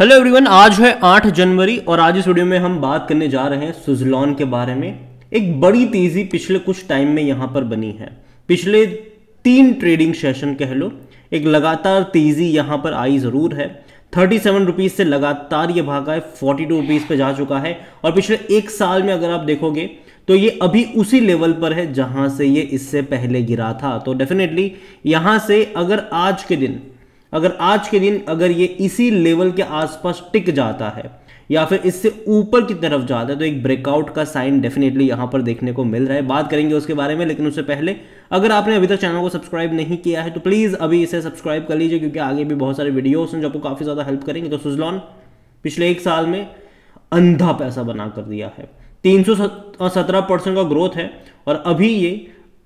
hello everyone आज है 8 जनवरी और आज इस वीडियो में हम बात करने जा रहे हैं सुजलॉन के बारे में एक बड़ी तेजी पिछले कुछ टाइम में यहाँ पर बनी है पिछले तीन ट्रेडिंग सेशन कह लो एक लगातार तेजी यहाँ पर आई ज़रूर है थर्टी सेवन रुपीज़ से लगातार ये भागा है फोर्टी टू रुपीज़ पे जा चुका है और पिछले एक साल में अगर आप देखोगे तो ये अभी उसी लेवल पर है जहां से ये इससे पहले गिरा था तो डेफिनेटली यहाँ से अगर आज के दिन अगर आज के दिन अगर ये इसी लेवल के आसपास टिक जाता है या फिर इससे ऊपर की तरफ जाता है तो एक ब्रेकआउट का साइन डेफिनेटली यहां पर देखने को मिल रहा है बात करेंगे उसके बारे में लेकिन उससे पहले अगर आपने अभी तक चैनल को सब्सक्राइब नहीं किया है तो प्लीज़ अभी इसे सब्सक्राइब कर लीजिए क्योंकि आगे भी बहुत सारे वीडियोस हैं जो आपको काफ़ी ज़्यादा हेल्प करेंगे तो सुजलॉन पिछले एक साल में अंधा पैसा बना कर दिया है तीन सौ सत्रह परसेंट का ग्रोथ है और अभी ये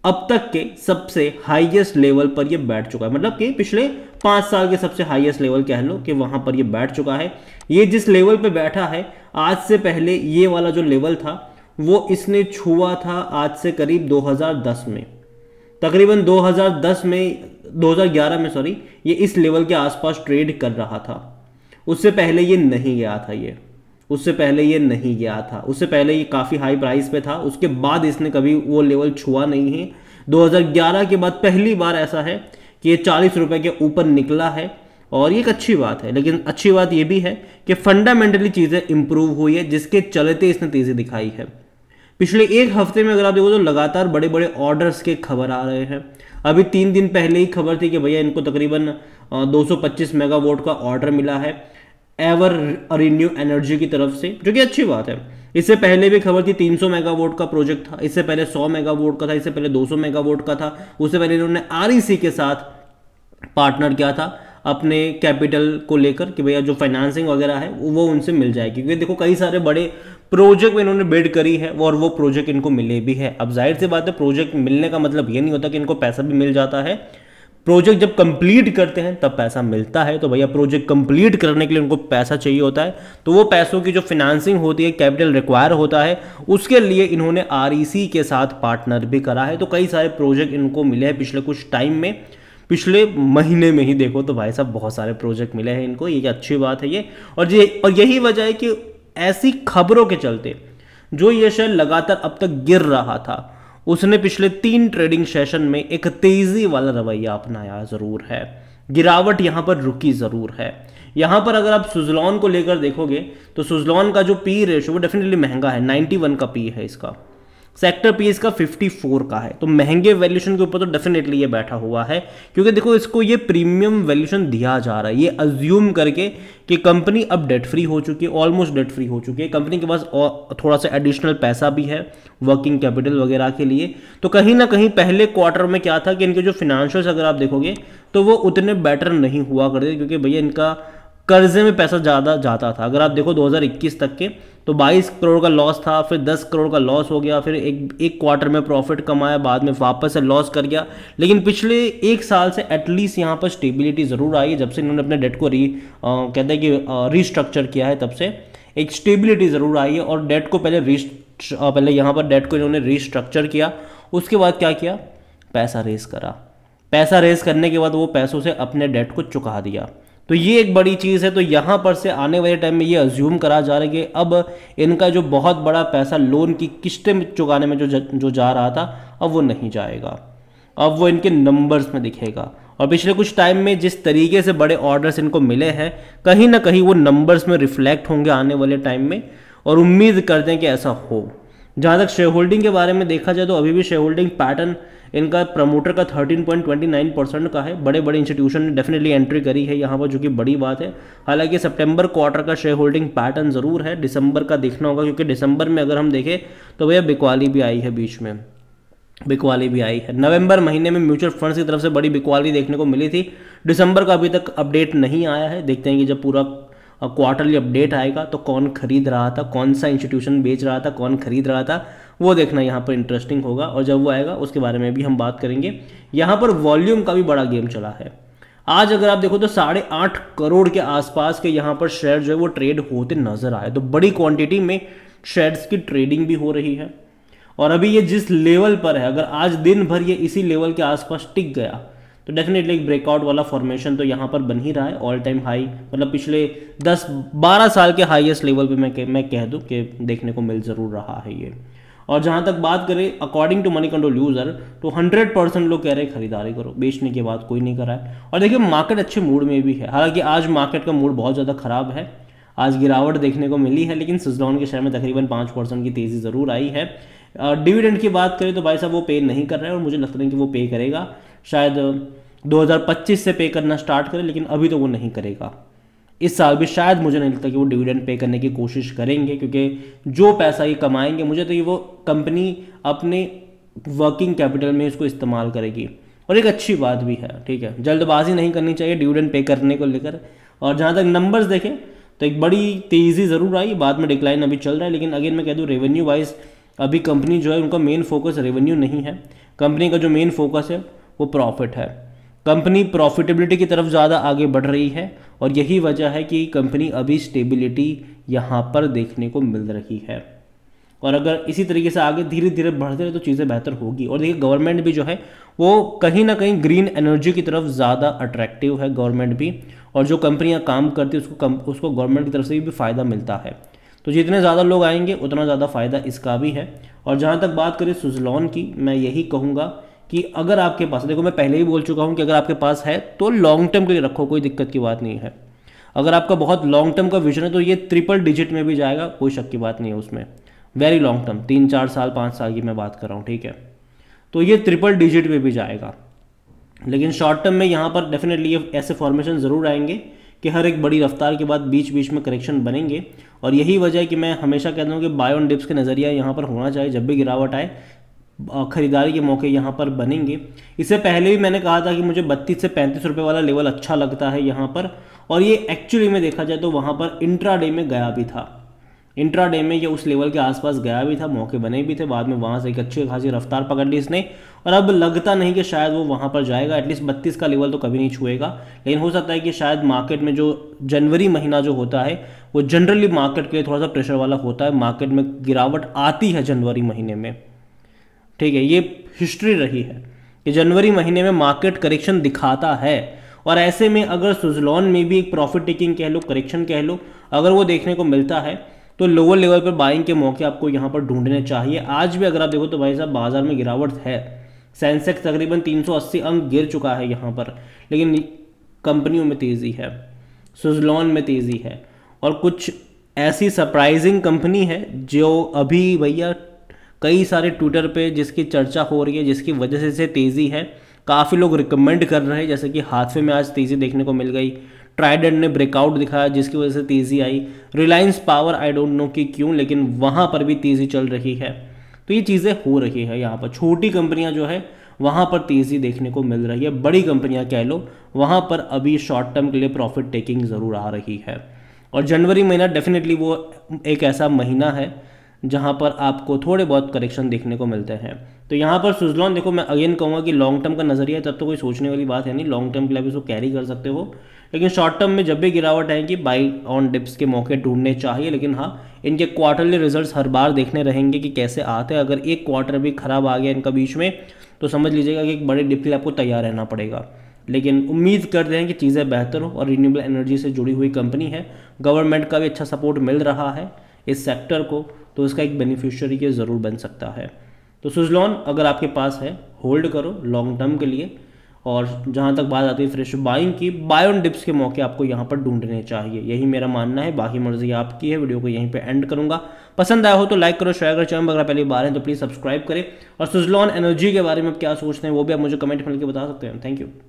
अब तक के सबसे हाईएस्ट लेवल पर ये बैठ चुका है मतलब कि पिछले पांच साल के सबसे हाईएस्ट लेवल कह लो कि वहां पर ये बैठ चुका है ये जिस लेवल पे बैठा है आज से पहले ये वाला जो लेवल था वो इसने छुआ था आज से करीब 2010 में तकरीबन 2010 में 2011 में सॉरी ये इस लेवल के आसपास ट्रेड कर रहा था उससे पहले ये नहीं गया था ये उससे पहले ये नहीं गया था उससे पहले ये काफ़ी हाई प्राइस पे था उसके बाद इसने कभी वो लेवल छुआ नहीं है 2011 के बाद पहली बार ऐसा है कि ये चालीस रुपए के ऊपर निकला है और ये एक अच्छी बात है लेकिन अच्छी बात ये भी है कि फंडामेंटली चीज़ें इंप्रूव हुई है जिसके चलते इसने तेज़ी दिखाई है पिछले एक हफ्ते में अगर आप देखो तो लगातार बड़े बड़े ऑर्डर्स के खबर आ रहे हैं अभी तीन दिन पहले ही खबर थी कि भैया इनको तकरीबन 225 मेगावाट का ऑर्डर मिला है एवर रिन्यू एनर्जी की तरफ से जो कि अच्छी बात है इससे पहले भी खबर थी 300 मेगावोट का प्रोजेक्ट था इससे पहले 100 मेगावोट का था इससे पहले 200 मेगावोट का था उससे पहले इन्होंने आर e के साथ पार्टनर किया था अपने कैपिटल को लेकर कि भैया जो फाइनेंसिंग वगैरह है वो उनसे मिल जाएगी क्योंकि देखो कई सारे बड़े प्रोजेक्ट में इन्होंने बिड करी है और वो प्रोजेक्ट इनको मिले भी है अब जाहिर सी बात है प्रोजेक्ट मिलने का मतलब ये नहीं होता कि इनको पैसा भी मिल जाता है प्रोजेक्ट जब कंप्लीट करते हैं तब पैसा मिलता है तो भैया प्रोजेक्ट कंप्लीट करने के लिए उनको पैसा चाहिए होता है तो वो पैसों की जो फिनेंसिंग होती है कैपिटल रिक्वायर होता है उसके लिए इन्होंने आर e के साथ पार्टनर भी करा है तो कई सारे प्रोजेक्ट इनको मिले हैं पिछले कुछ टाइम में पिछले महीने में ही देखो तो भाई साहब बहुत सारे प्रोजेक्ट मिले हैं इनको ये अच्छी बात है ये और ये और यही वजह है कि ऐसी खबरों के चलते जो ये शेयर लगातार अब तक गिर रहा था उसने पिछले तीन ट्रेडिंग सेशन में एक तेजी वाला रवैया अपनाया ज़रूर है गिरावट यहां पर रुकी ज़रूर है यहां पर अगर आप सुजलॉन को लेकर देखोगे तो सुजलॉन का जो पी रेशो वो डेफिनेटली महंगा है 91 का पी है इसका सेक्टर पी इसका 54 का है तो महंगे वैल्यूशन के ऊपर तो डेफिनेटली ये बैठा हुआ है क्योंकि देखो इसको ये प्रीमियम वैल्यूशन दिया जा रहा है ये अज्यूम करके कि कंपनी अब डेट फ्री हो चुकी है ऑलमोस्ट डेट फ्री हो चुकी है कंपनी के पास थोड़ा सा एडिशनल पैसा भी है वर्किंग कैपिटल वगैरह के लिए तो कहीं ना कहीं पहले क्वार्टर में क्या था कि इनके जो फिनेंशियल्स अगर आप देखोगे तो वो उतने बेटर नहीं हुआ करते क्योंकि भैया इनका कर्जे में पैसा ज़्यादा जाता था अगर आप देखो 2021 तक के तो 22 करोड़ का लॉस था फिर 10 करोड़ का लॉस हो गया फिर एक एक क्वार्टर में प्रॉफिट कमाया बाद में वापस से लॉस कर गया लेकिन पिछले एक साल से एटलीस्ट यहाँ पर स्टेबिलिटी ज़रूर आई है जब से इन्होंने अपने डेट को री कहते हैं कि रिस्ट्रक्चर किया है तब से एक स्टेबिलिटी ज़रूर आई है और डेट को पहले री पहले यहाँ पर डेट को इन्होंने रिस्ट्रक्चर किया उसके बाद क्या किया पैसा रेस करा पैसा रेस करने के बाद वो पैसों से अपने डेट को चुका दिया तो ये एक बड़ी चीज़ है तो यहाँ पर से आने वाले टाइम में ये अज्यूम करा जा रहा है कि अब इनका जो बहुत बड़ा पैसा लोन की किस्तें चुकाने में जो जो जा रहा था अब वो नहीं जाएगा अब वो इनके नंबर्स में दिखेगा और पिछले कुछ टाइम में जिस तरीके से बड़े ऑर्डर्स इनको मिले हैं कहीं ना कहीं वो नंबर्स में रिफ्लेक्ट होंगे आने वाले टाइम में और उम्मीद करते हैं कि ऐसा हो जहाँ तक शेयर होल्डिंग के बारे में देखा जाए तो अभी भी शेयर होल्डिंग पैटर्न इनका प्रमोटर का 13.29 परसेंट का है बड़े बड़े इंस्टीट्यूशन ने डेफिनेटली एंट्री करी है यहाँ पर जो कि बड़ी बात है हालांकि सितंबर क्वार्टर का शेयर होल्डिंग पैटर्न ज़रूर है दिसंबर का देखना होगा क्योंकि दिसंबर में अगर हम देखें तो भैया बिकवाली भी आई है बीच में बिकवाली भी आई है नवंबर महीने में म्यूचुअल फंड्स की तरफ से बड़ी बिकवाली देखने को मिली थी दिसंबर का अभी तक अपडेट नहीं आया है देखते हैं कि जब पूरा क्वार्टरली अपडेट आएगा तो कौन खरीद रहा था कौन सा इंस्टीट्यूशन बेच रहा था कौन खरीद रहा था वो देखना यहाँ पर इंटरेस्टिंग होगा और जब वो आएगा उसके बारे में भी हम बात करेंगे यहाँ पर वॉल्यूम का भी बड़ा गेम चला है आज अगर आप देखो तो साढ़े आठ करोड़ के आसपास के यहाँ पर शेयर जो है वो ट्रेड होते नजर आए तो बड़ी क्वांटिटी में शेयर्स की ट्रेडिंग भी हो रही है और अभी ये जिस लेवल पर है अगर आज दिन भर ये इसी लेवल के आसपास टिक गया तो डेफिनेटली एक ब्रेकआउट वाला फॉर्मेशन तो यहाँ पर बन ही रहा है ऑल टाइम हाई मतलब पिछले 10 12 साल के हाईएस्ट लेवल पे मैं मैं कह दूँ कि देखने को मिल ज़रूर रहा है ये और जहाँ तक बात करें according to money control user तो हंड्रेड परसेंट लोग कह रहे हैं खरीदारी करो बेचने के बाद कोई नहीं करा है और देखिए मार्केट अच्छे मूड में भी है हालांकि आज मार्केट का मूड बहुत ज़्यादा खराब है आज गिरावट देखने को मिली है लेकिन सिजडॉन के शेयर में तकरीबन पाँच परसेंट की तेज़ी ज़रूर आई है डिविडेंड की बात करें तो भाई साहब वो पे नहीं कर रहे हैं और मुझे लगता है कि वो पे करेगा शायद 2025 से पे करना स्टार्ट करें लेकिन अभी तो वो नहीं करेगा इस साल भी शायद मुझे नहीं लगता कि वो डिविडेंड पे करने की कोशिश करेंगे क्योंकि जो पैसा ये कमाएंगे मुझे तो ये वो कंपनी अपने वर्किंग कैपिटल में इसको इस्तेमाल करेगी और एक अच्छी बात भी है ठीक है जल्दबाजी नहीं करनी चाहिए डिविडेंड पे करने को लेकर और जहाँ तक नंबर्स देखें तो एक बड़ी तेज़ी ज़रूर आई बाद में डिक्लाइन अभी चल रहा है लेकिन अगेन मैं कह दूँ रेवेन्यू वाइज अभी कंपनी जो है उनका मेन फोकस रेवेन्यू नहीं है कंपनी का जो मेन फोकस है वो प्रॉफिट है कंपनी प्रॉफिटेबिलिटी की तरफ ज़्यादा आगे बढ़ रही है और यही वजह है कि कंपनी अभी स्टेबिलिटी यहाँ पर देखने को मिल रही है और अगर इसी तरीके से आगे धीरे धीरे बढ़ते रहे तो चीज़ें बेहतर होगी और देखिए गवर्नमेंट भी जो है वो कहीं ना कहीं ग्रीन एनर्जी की तरफ ज़्यादा अट्रैक्टिव है गवर्नमेंट भी और जो कंपनियाँ काम करती है उसको कम उसको गवर्नमेंट की तरफ से भी फ़ायदा मिलता है तो जितने ज़्यादा लोग आएंगे उतना ज़्यादा फ़ायदा इसका भी है और जहाँ तक बात करें सुजलॉन की मैं यही कहूँगा कि अगर आपके पास देखो मैं पहले ही बोल चुका हूं कि अगर आपके पास है तो लॉन्ग टर्म के लिए रखो कोई दिक्कत की बात नहीं है अगर आपका बहुत लॉन्ग टर्म का विजन है तो ये ट्रिपल डिजिट में भी जाएगा कोई शक की बात नहीं है उसमें वेरी लॉन्ग टर्म तीन चार साल पाँच साल की मैं बात कर रहा हूँ ठीक है तो ये ट्रिपल डिजिट में भी जाएगा लेकिन शॉर्ट टर्म में यहाँ पर डेफिनेटली ये ऐसे फॉर्मेशन ज़रूर आएंगे कि हर एक बड़ी रफ्तार के बाद बीच बीच में करेक्शन बनेंगे और यही वजह है कि मैं हमेशा कहता हूँ कि बायोन डिप्स के नज़रिया यहाँ पर होना चाहिए जब भी गिरावट आए ख़रीदारी के मौके यहाँ पर बनेंगे इससे पहले भी मैंने कहा था कि मुझे बत्तीस से पैंतीस रुपये वाला लेवल अच्छा लगता है यहाँ पर और ये एक्चुअली में देखा जाए तो वहाँ पर इंट्रा डे में गया भी था इंट्रा डे में ये उस लेवल के आसपास गया भी था मौके बने भी थे बाद में वहाँ से एक अच्छी खासी रफ्तार पकड़ ली इसने और अब लगता नहीं कि शायद वो वहाँ पर जाएगा एटलीस्ट बत्तीस का लेवल तो कभी नहीं छुएगा लेकिन हो सकता है कि शायद मार्केट में जो जनवरी महीना जो होता है वो जनरली मार्केट के लिए थोड़ा सा प्रेशर वाला होता है मार्केट में गिरावट आती है जनवरी महीने में ठीक है ये हिस्ट्री रही है कि जनवरी महीने में मार्केट करेक्शन दिखाता है और ऐसे में अगर सुजलॉन में भी एक प्रॉफिट टेकिंग कह लो करेक्शन कह लो अगर वो देखने को मिलता है तो लोअर लेवल पर बाइंग के मौके आपको यहाँ पर ढूंढने चाहिए आज भी अगर आप देखो तो भाई साहब बाजार में गिरावट है सेंसेक्स तकरीबन 380 अंक गिर चुका है यहाँ पर लेकिन कंपनियों में तेज़ी है सुजलॉन में तेज़ी है और कुछ ऐसी सरप्राइजिंग कंपनी है जो अभी भैया कई सारे ट्विटर पे जिसकी चर्चा हो रही है जिसकी वजह से इसे तेज़ी है काफ़ी लोग रिकमेंड कर रहे हैं जैसे कि हादसे में आज तेज़ी देखने को मिल गई ट्राइडेंट ने ब्रेकआउट दिखाया जिसकी वजह से तेज़ी आई Reliance power I don't know कि क्यों लेकिन वहाँ पर भी तेज़ी चल रही है तो ये चीज़ें हो रही है यहाँ पर छोटी कंपनियाँ जो है वहाँ पर तेज़ी देखने को मिल रही है बड़ी कंपनियाँ कह लो वहाँ पर अभी शॉर्ट टर्म के लिए प्रॉफिट टेकिंग ज़रूर आ रही है और जनवरी महीना डेफिनेटली वो एक ऐसा महीना है जहाँ पर आपको थोड़े बहुत करेक्शन देखने को मिलते हैं तो यहाँ पर सुजलॉन देखो मैं अगेन कहूँगा कि लॉन्ग टर्म का नजरिया तब तो कोई सोचने वाली बात है नहीं लॉन्ग टर्म के लिए आप इसको कैरी कर सकते हो लेकिन शॉर्ट टर्म में जब भी गिरावट आएगी बाई ऑन डिप्स के मौके ढूंढने चाहिए लेकिन हाँ इनके क्वार्टरली रिजल्ट्स हर बार देखने रहेंगे कि कैसे आते हैं अगर एक क्वार्टर भी खराब आ गया इनका बीच में तो समझ लीजिएगा कि एक बड़े डिप के लिए आपको तैयार रहना पड़ेगा लेकिन उम्मीद करते हैं कि चीज़ें बेहतर हो और रीन्यूबल एनर्जी से जुड़ी हुई कंपनी है गवर्नमेंट का भी अच्छा सपोर्ट मिल रहा है इस सेक्टर को तो इसका एक बेनिफिशियरी ये ज़रूर बन सकता है तो सुजलॉन अगर आपके पास है होल्ड करो लॉन्ग टर्म के लिए और जहाँ तक बात आती है फ्रेश बाइंग की बायोन डिप्स के मौके आपको यहाँ पर ढूंढने चाहिए यही मेरा मानना है बाकी मर्जी आपकी है वीडियो को यहीं पे एंड करूँगा पसंद आया हो तो लाइक करो शेयर करो चैनल अगर पहली बार है तो प्लीज़ सब्सक्राइब करें और सुजलॉन एनर्जी के बारे में क्या सोचते हैं वो भी आप मुझे कमेंट में लिखकर बता सकते हैं थैंक यू